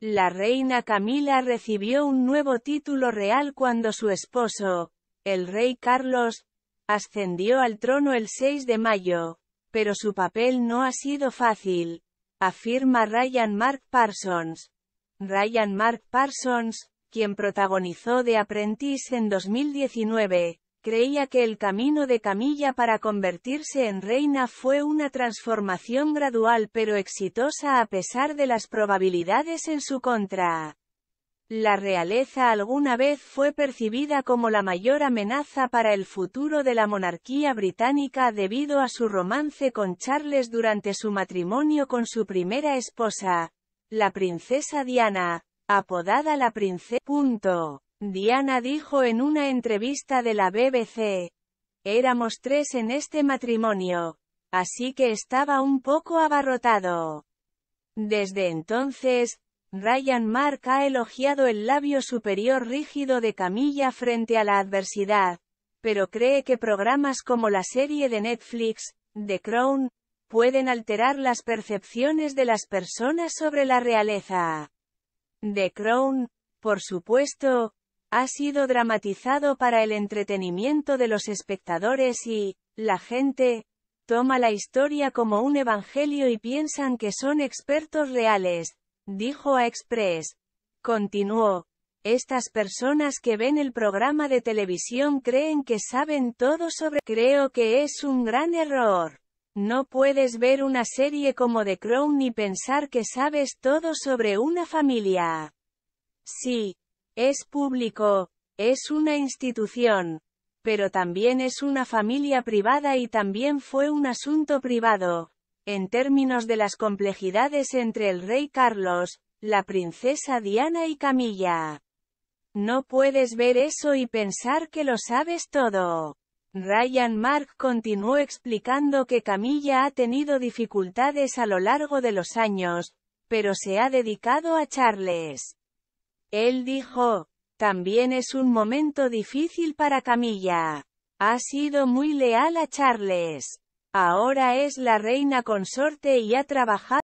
La reina Camila recibió un nuevo título real cuando su esposo, el rey Carlos, ascendió al trono el 6 de mayo. Pero su papel no ha sido fácil, afirma Ryan Mark Parsons. Ryan Mark Parsons, quien protagonizó The Apprentice en 2019, creía que el camino de Camilla para convertirse en reina fue una transformación gradual pero exitosa a pesar de las probabilidades en su contra. La realeza alguna vez fue percibida como la mayor amenaza para el futuro de la monarquía británica debido a su romance con Charles durante su matrimonio con su primera esposa, la princesa Diana, apodada la princesa. Diana dijo en una entrevista de la BBC. Éramos tres en este matrimonio. Así que estaba un poco abarrotado. Desde entonces, Ryan Mark ha elogiado el labio superior rígido de Camilla frente a la adversidad, pero cree que programas como la serie de Netflix, The Crown, pueden alterar las percepciones de las personas sobre la realeza. The Crown, por supuesto, ha sido dramatizado para el entretenimiento de los espectadores y, la gente, toma la historia como un evangelio y piensan que son expertos reales, dijo a Express. Continuó, estas personas que ven el programa de televisión creen que saben todo sobre... Creo que es un gran error. No puedes ver una serie como The Crown ni pensar que sabes todo sobre una familia. Sí, es público, es una institución, pero también es una familia privada y también fue un asunto privado. En términos de las complejidades entre el rey Carlos, la princesa Diana y Camilla. No puedes ver eso y pensar que lo sabes todo. Ryan Mark continuó explicando que Camilla ha tenido dificultades a lo largo de los años, pero se ha dedicado a Charles. Él dijo, también es un momento difícil para Camilla. Ha sido muy leal a Charles. Ahora es la reina consorte y ha trabajado